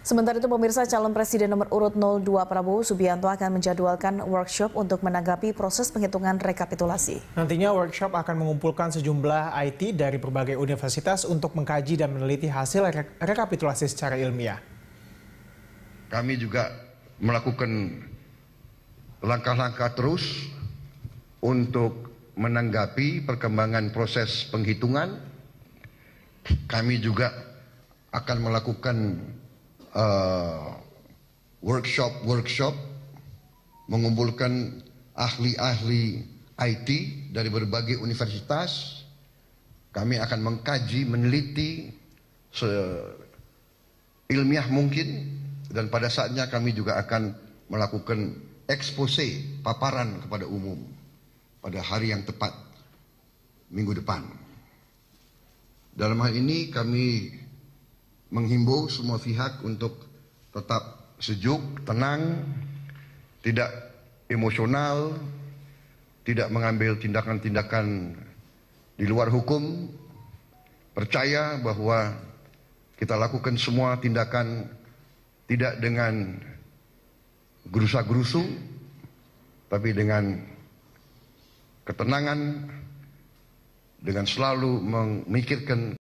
Sementara itu pemirsa calon presiden nomor urut 02 Prabowo Subianto akan menjadwalkan workshop untuk menanggapi proses penghitungan rekapitulasi. Nantinya workshop akan mengumpulkan sejumlah IT dari berbagai universitas untuk mengkaji dan meneliti hasil re rekapitulasi secara ilmiah. Kami juga melakukan langkah-langkah terus untuk menanggapi perkembangan proses penghitungan. Kami juga akan melakukan workshop-workshop uh, mengumpulkan ahli-ahli IT dari berbagai universitas. Kami akan mengkaji, meneliti ilmiah mungkin dan pada saatnya kami juga akan melakukan expose paparan kepada umum pada hari yang tepat minggu depan. Dalam hal ini kami menghimbau semua pihak untuk tetap sejuk, tenang, tidak emosional, tidak mengambil tindakan-tindakan di luar hukum, percaya bahwa kita lakukan semua tindakan tidak dengan gerusa-gerusu, tapi dengan ketenangan, dengan selalu memikirkan